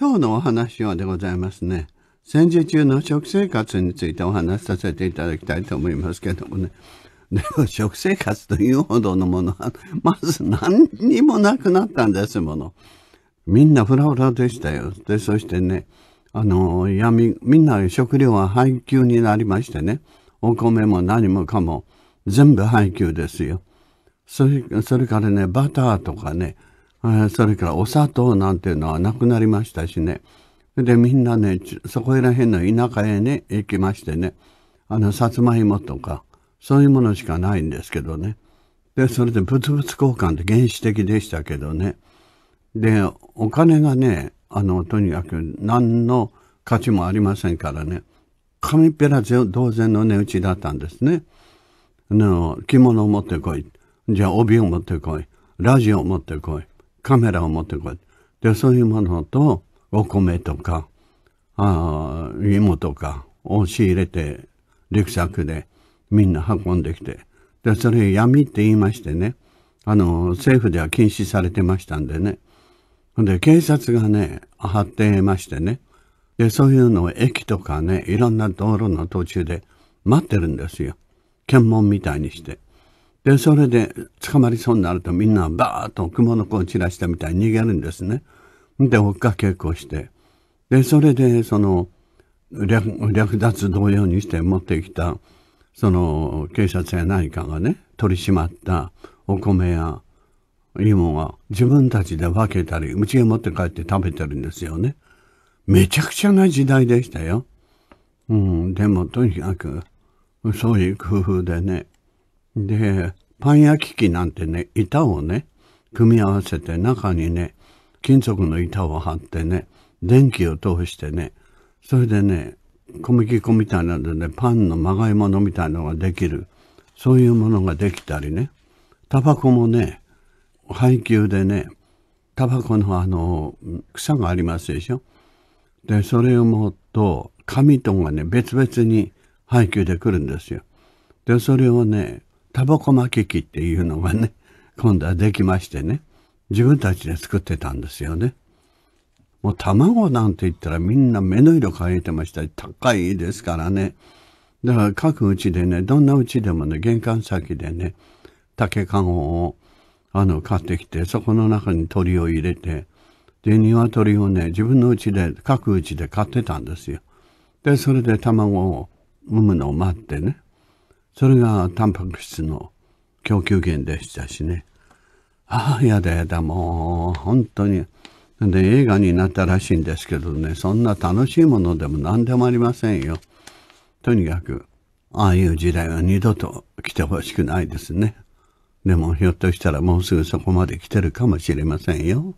今日のお話はでございますね。戦時中の食生活についてお話しさせていただきたいと思いますけどもね。でも食生活というほどのものは、まず何にもなくなったんですもの。みんなフラフラでしたよ。で、そしてね、あの、闇、みんな食料は配給になりましてね、お米も何もかも全部配給ですよ。それそれからね、バターとかね、それからお砂糖なんていうのはなくなりましたしね。で、みんなね、そこら辺の田舎へね、行きましてね、あの、さつまいもとか、そういうものしかないんですけどね。で、それで物々交換って原始的でしたけどね。で、お金がね、あの、とにかく何の価値もありませんからね、紙っぺら同然の値打ちだったんですね。の着物を持ってこい。じゃあ帯を持ってこい。ラジオを持ってこい。カメラを持ってこい。で、そういうものと、お米とか、あ芋とかを仕入れて、リュックサックでみんな運んできて。で、それ闇って言いましてね、あの、政府では禁止されてましたんでね。で、警察がね、張ってましてね。で、そういうのを駅とかね、いろんな道路の途中で待ってるんですよ。検問みたいにして。で、それで捕まりそうになるとみんなバーッと蛛の子を散らしたみたいに逃げるんですね。で、追っかけっこして。で、それで、その略、略奪同様にして持ってきた、その、警察や何かがね、取り締まったお米や芋は自分たちで分けたり、うちへ持って帰って食べてるんですよね。めちゃくちゃな時代でしたよ。うん、でもとにかく、そういう工夫でね、で、パン焼き機なんてね、板をね、組み合わせて中にね、金属の板を張ってね、電気を通してね、それでね、小麦粉みたいなのでね、パンのまがいものみたいのができる。そういうものができたりね。タバコもね、配給でね、タバコのあの、草がありますでしょ。で、それをもっと、紙とがね、別々に配給で来るんですよ。で、それをね、タバコ巻き機っていうのがね、今度はできましてね、自分たちで作ってたんですよね。もう卵なんて言ったらみんな目の色変えてました高いですからね。だから各うちでね、どんなうちでもね、玄関先でね、竹籠をあの買ってきて、そこの中に鳥を入れて、で、鶏をね、自分のうちで、各うちで買ってたんですよ。で、それで卵を産むのを待ってね。それがタンパク質の供給源でしたしね。ああ、やだやだ、もう、本当に。で、映画になったらしいんですけどね、そんな楽しいものでも何でもありませんよ。とにかく、ああいう時代は二度と来てほしくないですね。でも、ひょっとしたらもうすぐそこまで来てるかもしれませんよ。